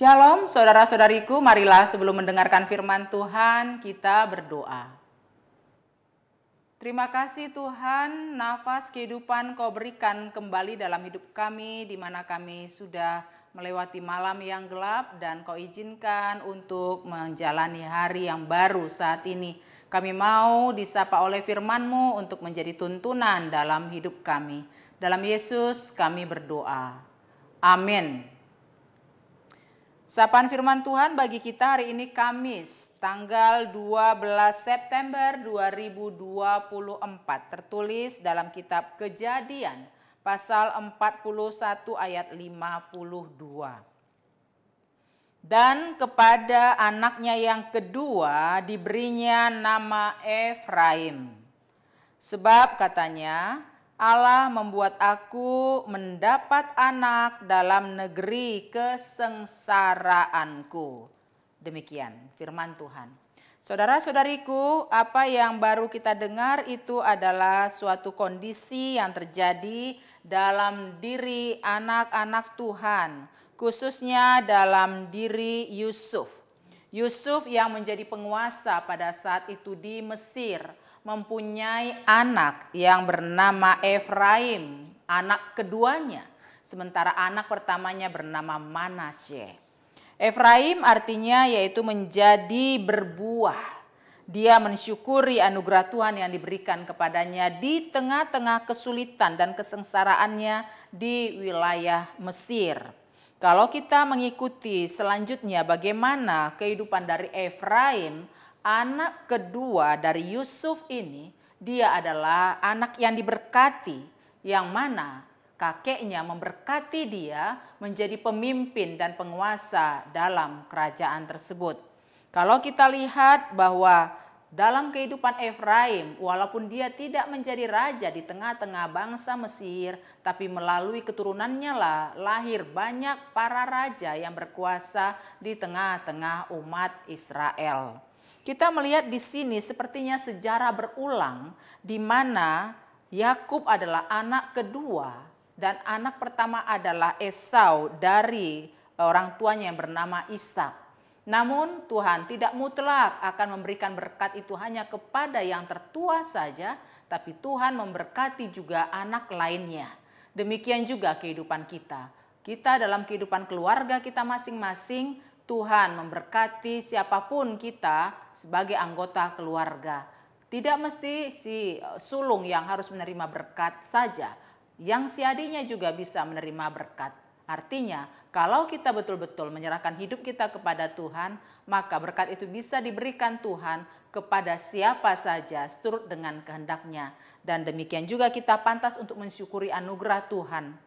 Shalom, saudara-saudariku. Marilah sebelum mendengarkan firman Tuhan, kita berdoa. Terima kasih, Tuhan. Nafas kehidupan Kau berikan kembali dalam hidup kami, di mana kami sudah melewati malam yang gelap, dan Kau izinkan untuk menjalani hari yang baru saat ini. Kami mau disapa oleh firman-Mu untuk menjadi tuntunan dalam hidup kami. Dalam Yesus, kami berdoa. Amin. Sapaan firman Tuhan bagi kita hari ini Kamis, tanggal 12 September 2024, tertulis dalam kitab Kejadian pasal 41 ayat 52. Dan kepada anaknya yang kedua diberinya nama Efraim. Sebab katanya, Allah membuat aku mendapat anak dalam negeri kesengsaraanku. Demikian firman Tuhan. Saudara-saudariku, apa yang baru kita dengar itu adalah suatu kondisi yang terjadi dalam diri anak-anak Tuhan, khususnya dalam diri Yusuf. Yusuf yang menjadi penguasa pada saat itu di Mesir mempunyai anak yang bernama Efraim, anak keduanya, sementara anak pertamanya bernama Manasye. Efraim artinya yaitu menjadi berbuah. Dia mensyukuri anugerah Tuhan yang diberikan kepadanya di tengah-tengah kesulitan dan kesengsaraannya di wilayah Mesir. Kalau kita mengikuti selanjutnya bagaimana kehidupan dari Efraim, anak kedua dari Yusuf ini, dia adalah anak yang diberkati, yang mana kakeknya memberkati dia menjadi pemimpin dan penguasa dalam kerajaan tersebut. Kalau kita lihat bahwa dalam kehidupan Efraim, walaupun dia tidak menjadi raja di tengah-tengah bangsa Mesir, tapi melalui keturunannya lah lahir banyak para raja yang berkuasa di tengah-tengah umat Israel. Kita melihat di sini sepertinya sejarah berulang di mana Yakub adalah anak kedua dan anak pertama adalah Esau dari orang tuanya yang bernama Ishak. Namun Tuhan tidak mutlak akan memberikan berkat itu hanya kepada yang tertua saja, tapi Tuhan memberkati juga anak lainnya. Demikian juga kehidupan kita. Kita dalam kehidupan keluarga kita masing-masing, Tuhan memberkati siapapun kita sebagai anggota keluarga. Tidak mesti si eh, sulung yang harus menerima berkat saja, yang si adiknya juga bisa menerima berkat. Artinya, kalau kita betul-betul menyerahkan hidup kita kepada Tuhan, maka berkat itu bisa diberikan Tuhan kepada siapa saja seturut dengan kehendaknya. Dan demikian juga kita pantas untuk mensyukuri anugerah Tuhan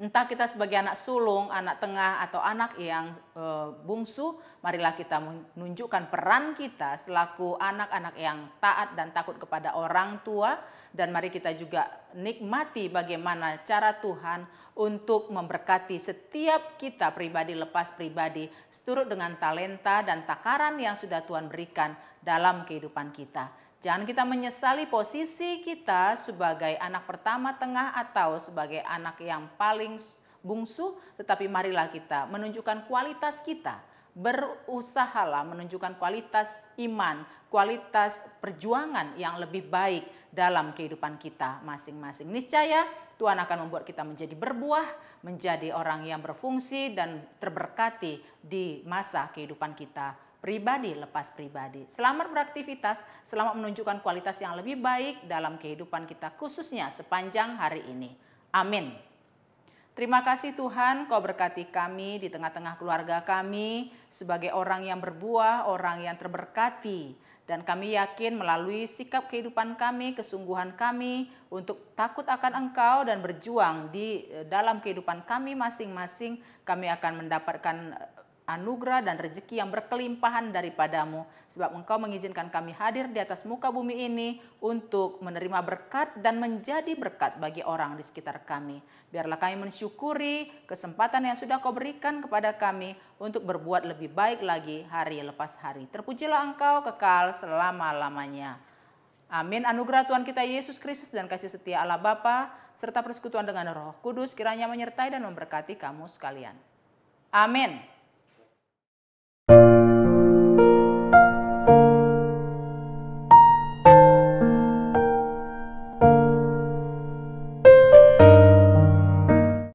Entah kita sebagai anak sulung, anak tengah, atau anak yang e, bungsu, marilah kita menunjukkan peran kita selaku anak-anak yang taat dan takut kepada orang tua, dan mari kita juga nikmati bagaimana cara Tuhan untuk memberkati setiap kita pribadi lepas pribadi, seturut dengan talenta dan takaran yang sudah Tuhan berikan dalam kehidupan kita. Jangan kita menyesali posisi kita sebagai anak pertama tengah atau sebagai anak yang paling bungsu, tetapi marilah kita menunjukkan kualitas kita. Berusahalah menunjukkan kualitas iman, kualitas perjuangan yang lebih baik dalam kehidupan kita masing-masing. Niscaya Tuhan akan membuat kita menjadi berbuah, menjadi orang yang berfungsi dan terberkati di masa kehidupan kita pribadi lepas pribadi. Selamat beraktivitas, selama menunjukkan kualitas yang lebih baik dalam kehidupan kita khususnya sepanjang hari ini. Amin. Terima kasih Tuhan, Kau berkati kami di tengah-tengah keluarga kami sebagai orang yang berbuah, orang yang terberkati. Dan kami yakin melalui sikap kehidupan kami, kesungguhan kami untuk takut akan Engkau dan berjuang di eh, dalam kehidupan kami masing-masing, kami akan mendapatkan eh, anugerah dan rezeki yang berkelimpahan daripadamu. Sebab engkau mengizinkan kami hadir di atas muka bumi ini untuk menerima berkat dan menjadi berkat bagi orang di sekitar kami. Biarlah kami mensyukuri kesempatan yang sudah kau berikan kepada kami untuk berbuat lebih baik lagi hari lepas hari. Terpujilah engkau kekal selama-lamanya. Amin. Anugerah Tuhan kita Yesus Kristus dan kasih setia Allah Bapa serta persekutuan dengan Roh Kudus kiranya menyertai dan memberkati kamu sekalian. Amin.